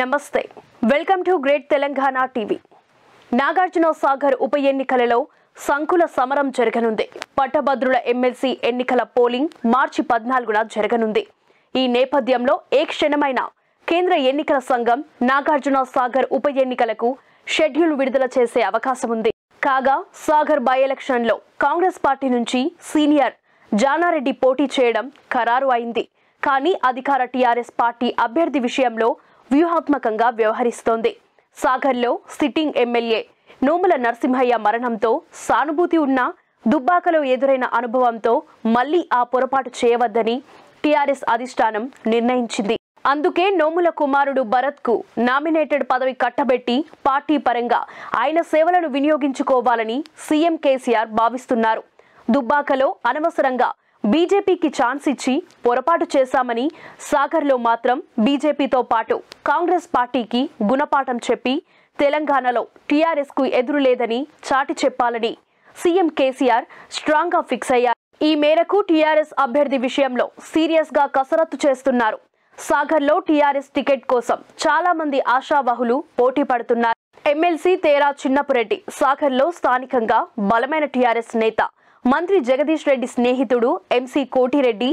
నమస్తే welcome to great Telangana TV Nagarjuna Sagar ఉప ఎన్నికలలో సంకుల సమరం జరగనుంది పట్టభద్రుల ఎమ్మెల్సీ ఎన్నికల పోలింగ్ మార్చి పద్నాలుగున జరగనుంది ఈ నేపథ్యంలో ఏ క్షణమైన కేంద్ర ఎన్నికల సంఘం నాగార్జున సాగర్ ఉప ఎన్నికలకు షెడ్యూల్ విడుదల చేసే అవకాశం ఉంది కాగా సాగర్ బై ఎలక్షన్లో కాంగ్రెస్ పార్టీ నుంచి సీనియర్ జానారెడ్డి పోటీ చేయడం ఖరారు అయింది కానీ అధికార టీఆర్ఎస్ పార్టీ అభ్యర్థి విషయంలో వ్యూహాత్మకంగా వ్యవహరిస్తోంది సాగర్లో సిట్టింగ్ ఎమ్మెల్యే నోముల నరసింహయ్య మరణంతో సానుభూతి ఉన్న దుబ్బాకలో ఎదురైన అనుభవంతో మళ్లీ ఆ పొరపాటు చేయవద్దని టీఆర్ఎస్ అధిష్టానం నిర్ణయించింది అందుకే నోముల కుమారుడు భరత్కు నామినేటెడ్ పదవి కట్టబెట్టి పార్టీ పరంగా ఆయన సేవలను వినియోగించుకోవాలని సీఎం కేసీఆర్ భావిస్తున్నారు దుబ్బాకలో అనవసరంగా బీజేపీకి ఛాన్స్ ఇచ్చి పొరపాటు చేశామని సాగర్లో మాత్రం బీజేపీతో పాటు కాంగ్రెస్ పార్టీకి గుణపాఠం చెప్పి తెలంగాణలో టీఆర్ఎస్కు ఎదురు లేదని చాటి చెప్పాలని సీఎం కేసీఆర్ స్ట్రాంగ్గా ఫిక్స్ అయ్యారు ఈ మేరకు టీఆర్ఎస్ అభ్యర్థి విషయంలో సీరియస్గా కసరత్తు చేస్తున్నారు సాగర్లో టీఆర్ఎస్ టికెట్ కోసం చాలా మంది ఆశావాహులు పోటీ పడుతున్నారు ఎమ్మెల్సీ తేరా చిన్నపురెడ్డి సాగర్లో స్థానికంగా బలమైన టీఆర్ఎస్ నేత మంత్రి జగదీష్ రెడ్డి స్నేహితుడు ఎంసీ కోటిరెడ్డి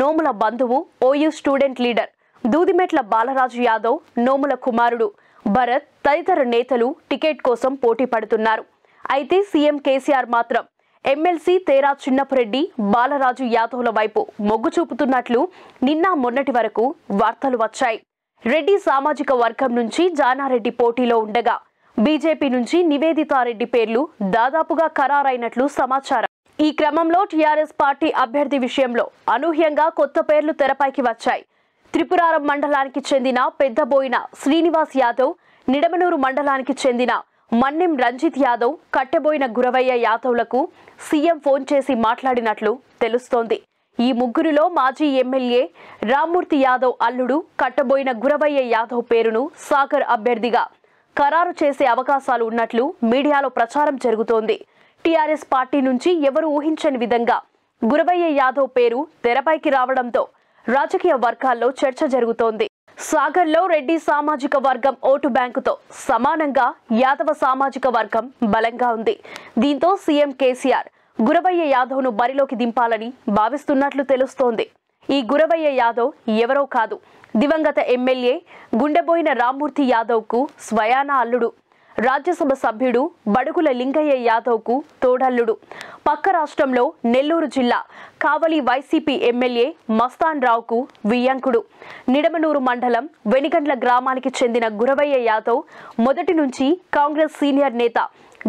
నోముల బంధువు OU student leader Dudimetla Balaraju Yadav Nomula కుమారుడు భరత్ తదితర నేతలు టికెట్ కోసం పోటీ పడుతున్నారు అయితే సీఎం కేసీఆర్ మాత్రం ఎమ్మెల్సీ తేరా చిన్నపురెడ్డి బాలరాజు యాదవ్ల వైపు మొగ్గు చూపుతున్నట్లు నిన్న మొన్నటి వరకు వార్తలు వచ్చాయి రెడ్డి సామాజిక వర్గం నుంచి జానారెడ్డి పోటీలో ఉండగా బీజేపీ నుంచి నివేదితారెడ్డి పేర్లు దాదాపుగా ఖరారైనట్లు సమాచారం ఈ క్రమంలో టీఆర్ఎస్ పార్టీ అభ్యర్థి విషయంలో అనూహ్యంగా కొత్త పేర్లు తెరపైకి వచ్చాయి త్రిపురారం మండలానికి చెందిన పెద్దబోయిన శ్రీనివాస్ యాదవ్ నిడమనూరు మండలానికి చెందిన మన్నెం రంజిత్ యాదవ్ కట్టెబోయిన గురవయ్య యాదవ్లకు సీఎం ఫోన్ చేసి మాట్లాడినట్లు తెలుస్తోంది ఈ ముగ్గురిలో మాజీ ఎమ్మెల్యే రామ్మూర్తి యాదవ్ అల్లుడు కట్టబోయిన గురవయ్య యాదవ్ పేరును సాగర్ అభ్యర్థిగా ఖరారు చేసే అవకాశాలు ఉన్నట్లు మీడియాలో ప్రచారం జరుగుతోంది టిఆర్ఎస్ పార్టీ నుంచి ఎవరు ఊహించని విధంగా గురవయ్య యాదవ్ పేరు తెరపైకి రావడంతో రాజకీయ వర్గాల్లో చర్చ జరుగుతోంది సాగర్లో రెడ్డి సామాజిక వర్గం ఓటు బ్యాంకుతో సమానంగా యాదవ సామాజిక వర్గం బలంగా ఉంది దీంతో సీఎం కేసీఆర్ గురవయ్య ను బరిలోకి దింపాలని భావిస్తున్నట్లు తెలుస్తోంది ఈ గురవయ్య యాదవ్ ఎవరో కాదు దివంగత ఎమ్మెల్యే గుండెబోయిన రామ్మూర్తి యాదవ్ కు స్వయాన అల్లుడు రాజ్యసభ సభ్యుడు బడుగుల లింగయ్య యాదవ్కు తోడల్లుడు పక్క రాష్ట్రంలో నెల్లూరు జిల్లా కావలి వైసీపీ ఎమ్మెల్యే మస్తాన్ రావుకు వియ్యంకుడు నిడమనూరు మండలం వెనిగండ్ల గ్రామానికి చెందిన గురవయ్య యాదవ్ మొదటి నుంచి కాంగ్రెస్ సీనియర్ నేత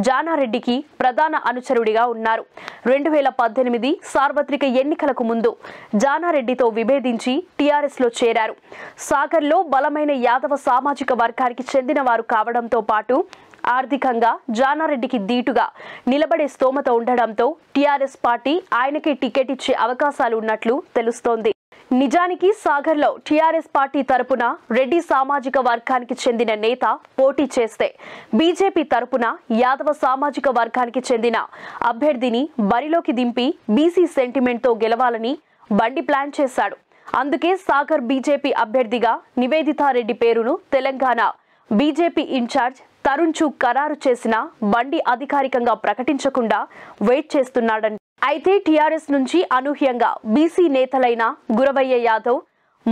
జానారెడ్డికి ప్రధాన అనుచరుడిగా ఉన్నారు రెండు వేల పద్దెనిమిది సార్వత్రిక ఎన్నికలకు ముందు జానారెడ్డితో విభేదించి టీఆర్ఎస్లో చేరారు సాగర్లో బలమైన యాదవ సామాజిక వర్గానికి చెందిన వారు కావడంతో పాటు ఆర్థికంగా జానారెడ్డికి దీటుగా నిలబడే స్తోమత ఉండడంతో టీఆర్ఎస్ పార్టీ ఆయనకే టికెట్ ఇచ్చే అవకాశాలు ఉన్నట్లు తెలుస్తోంది నిజానికి సాగర్లో టీఆర్ఎస్ పార్టీ తరపున రెడ్డి సామాజిక వర్గానికి చెందిన నేత పోటీ చేస్తే బీజేపీ తరపున యాదవ సామాజిక వర్గానికి చెందిన అభ్యర్థిని బరిలోకి దింపి బీసీ సెంటిమెంట్తో గెలవాలని బండి ప్లాన్ చేశాడు అందుకే సాగర్ బీజేపీ అభ్యర్థిగా నివేదితారెడ్డి పేరును తెలంగాణ బీజేపీ ఇన్ఛార్జ్ తరుణ్చు ఖరారు చేసిన బండి అధికారికంగా ప్రకటించకుండా వెయిట్ చేస్తున్నాడని అయితే టీఆర్ఎస్ నుంచి అనూహ్యంగా బీసీ నేతలైన గురవయ్య యాదవ్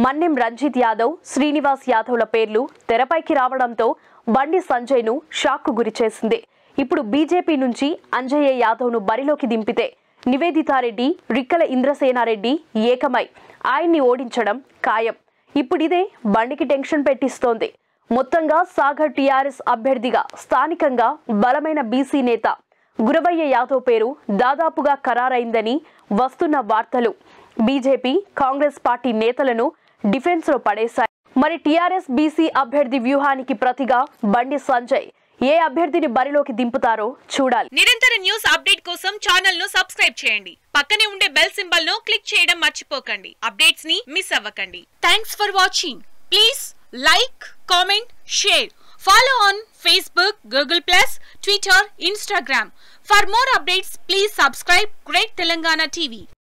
మన్నెం రంజిత్ యాదవ్ శ్రీనివాస్ యాదవ్ల పేర్లు తెరపైకి రావడంతో బండి సంజయ్ను షాక్కు గురిచేసింది ఇప్పుడు బీజేపీ నుంచి అంజయ్య యాదవ్ను బరిలోకి దింపితే నివేదితారెడ్డి రిక్కల ఇంద్రసేనారెడ్డి ఏకమై ఆయన్ని ఓడించడం ఖాయం ఇప్పుడిదే బండికి టెన్షన్ పెట్టిస్తోంది మొత్తంగా సాగర్ టీఆర్ఎస్ అభ్యర్థిగా స్థానికంగా బలమైన బీసీ నేత గురవయ్య యాదవ్ పేరు దాదాపుగా ఖరారైందని వస్తున్న వార్తలు బీజేపీ కాంగ్రెస్ పార్టీ నేతలను డిఫెన్స్లో పడేశాయి మరి టీఆర్ఎస్ బీసీ అభ్యర్థి వ్యూహానికి ప్రతిగా బండి సంజయ్ ఏ అభ్యర్థిని బరిలోకి దింపుతారో చూడాలి నిరంతర న్యూస్ అప్డేట్ కోసం ఛానల్ ను సబ్స్క్రైబ్ చేయండి పక్కనే ఉండే బెల్ సింబల్ ను క్లిక్ చేయడం మర్చిపోకండి అప్డేట్స్ ని మిస్ అవ్వకండి thanks for watching please like, comment, share. Follow on Facebook, Google+, Plus, Twitter, Instagram. For more updates, please subscribe Great Telangana TV.